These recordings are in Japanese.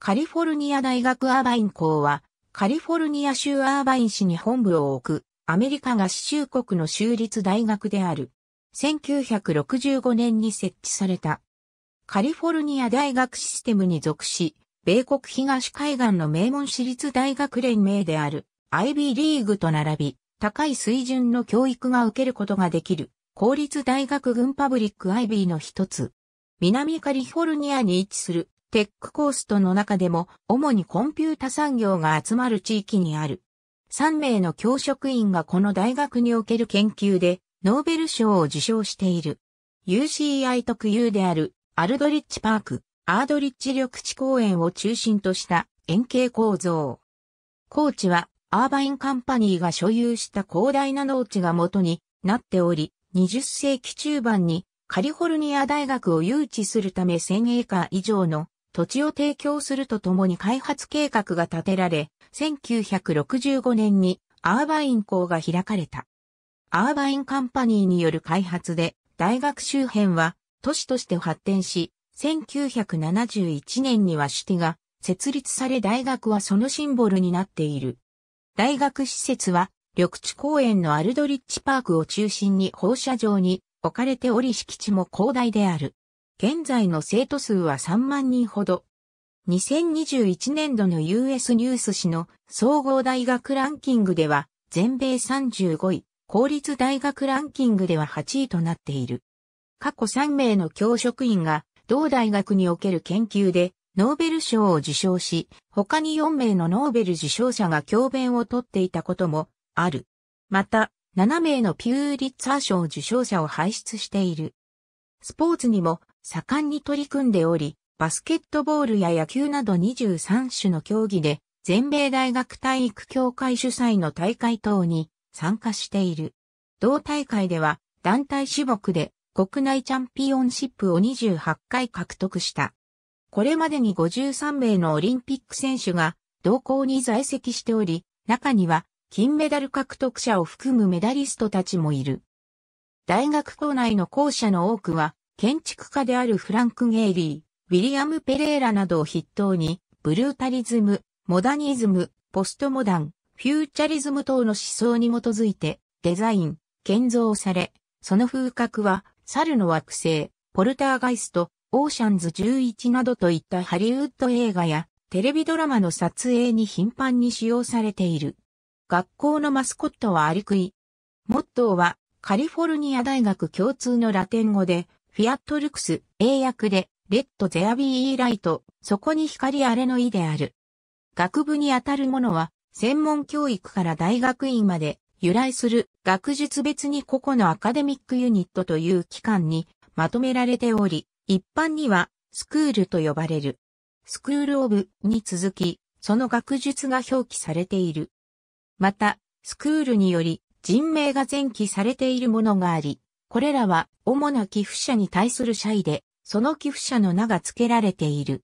カリフォルニア大学アーバイン校は、カリフォルニア州アーバイン市に本部を置く、アメリカ合衆国の州立大学である。1965年に設置された。カリフォルニア大学システムに属し、米国東海岸の名門私立大学連盟である、IB リーグと並び、高い水準の教育が受けることができる、公立大学群パブリック IB の一つ。南カリフォルニアに位置するテックコーストの中でも主にコンピュータ産業が集まる地域にある。3名の教職員がこの大学における研究でノーベル賞を受賞している。UCI 特有であるアルドリッチパーク、アードリッチ緑地公園を中心とした円形構造。高地はアーバインカンパニーが所有した広大な農地が元になっており、20世紀中盤にカリフォルニア大学を誘致するため1000エーカー以上の土地を提供するとともに開発計画が立てられ、1965年にアーバイン校が開かれた。アーバインカンパニーによる開発で、大学周辺は都市として発展し、1971年にはシティが設立され大学はそのシンボルになっている。大学施設は緑地公園のアルドリッチパークを中心に放射状に置かれており敷地も広大である。現在の生徒数は3万人ほど。2021年度の US ニュース誌の総合大学ランキングでは全米35位、公立大学ランキングでは8位となっている。過去3名の教職員が同大学における研究でノーベル賞を受賞し、他に4名のノーベル受賞者が教鞭をとっていたこともある。また、7名のピューリッツァー賞受賞者を輩出している。スポーツにも盛んに取り組んでおり、バスケットボールや野球など23種の競技で、全米大学体育協会主催の大会等に参加している。同大会では、団体種目で国内チャンピオンシップを28回獲得した。これまでに53名のオリンピック選手が同校に在籍しており、中には金メダル獲得者を含むメダリストたちもいる。大学校内の校舎の多くは建築家であるフランク・ゲイリー、ウィリアム・ペレーラなどを筆頭に、ブルータリズム、モダニズム、ポストモダン、フューチャリズム等の思想に基づいて、デザイン、建造され、その風格は、猿の惑星、ポルターガイスト、オーシャンズ11などといったハリウッド映画や、テレビドラマの撮影に頻繁に使用されている。学校のマスコットはアリクイ。モットーは、カリフォルニア大学共通のラテン語で、フィアットルクス、英訳で、レッドゼアビーイーライト、そこに光あれの意である。学部にあたるものは、専門教育から大学院まで、由来する学術別に個々のアカデミックユニットという機関にまとめられており、一般にはスクールと呼ばれる。スクールオブに続き、その学術が表記されている。また、スクールにより人名が前記されているものがあり、これらは主な寄付者に対する謝意で、その寄付者の名が付けられている。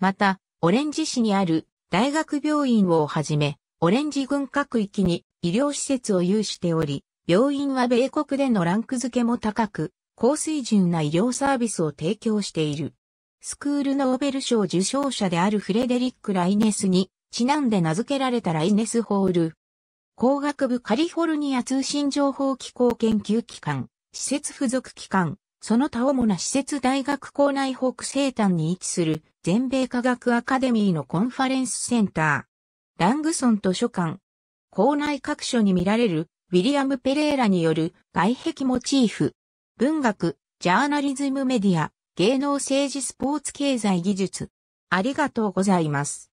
また、オレンジ市にある大学病院をはじめ、オレンジ軍各域に医療施設を有しており、病院は米国でのランク付けも高く、高水準な医療サービスを提供している。スクールノーベル賞受賞者であるフレデリック・ライネスに、ちなんで名付けられたライネスホール。工学部カリフォルニア通信情報機構研究機関、施設付属機関、その他主な施設大学校内北西端に位置する全米科学アカデミーのコンファレンスセンター、ラングソン図書館、校内各所に見られるウィリアム・ペレーラによる外壁モチーフ、文学、ジャーナリズムメディア、芸能政治スポーツ経済技術。ありがとうございます。